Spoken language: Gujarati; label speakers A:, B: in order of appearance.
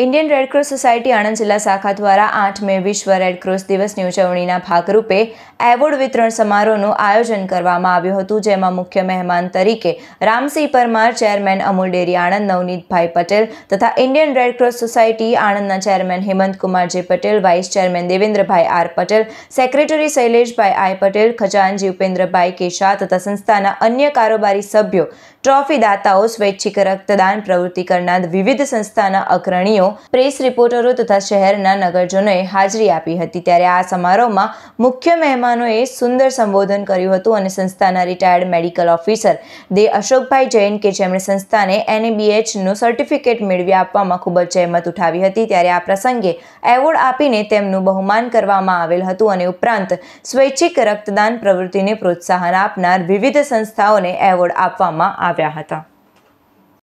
A: ઇન્ડિયન રેડક્રોસ સોસાયટી આણંદ જિલ્લા શાખા દ્વારા આઠ મે વિશ્વ રેડક્રોસ દિવસની ઉજવણીના ભાગરૂપે એવોર્ડ વિતરણ સમારોહનું આયોજન કરવામાં આવ્યું હતું જેમાં મુખ્ય મહેમાન તરીકે રામસિંહ પરમાર ચેરમેન અમૂલ ડેરી આણંદ નવનીતભાઈ પટેલ તથા ઇન્ડિયન રેડક્રોસ સોસાયટી આણંદના chairman Hemantkumar Patel vice chairman Devendrabhai R Patel secretary Shaileshbhai I Patel ખજાનજી ઉપેન્દ્રભાઈ કેશા તથા સંસ્થાના અન્ય કારોબારી સભ્યો ટ્રોફી દાતાઓ સ્વૈચ્છિક રક્તદાન પ્રવૃત્તિ કરનાર વિવિધ સંસ્થાના અગ્રણીઓ પ્રેસ રિપોર્ટરો તથા શહેરના નગરજનોએ હાજરી આપી હતી ત્યારે આ સમારોહમાં મુખ્ય મહેમાનોએ સુંદર સંબોધન કર્યું હતું અને સંસ્થાના રિટાયર્ડ મેડિકલ ઓફિસર દે અશોકભાઈ જૈન કે જેમણે સંસ્થાને એનએબીએચનું e સર્ટિફિકેટ મેળવી આપવામાં ખૂબ જ જહેમત ઉઠાવી હતી ત્યારે આ પ્રસંગે એવોર્ડ આપીને તેમનું બહુમાન કરવામાં આવેલ હતું અને ઉપરાંત સ્વૈચ્છિક રક્તદાન પ્રવૃત્તિને પ્રોત્સાહન આપનાર વિવિધ સંસ્થાઓને એવોર્ડ આપવામાં આવ્યા હતા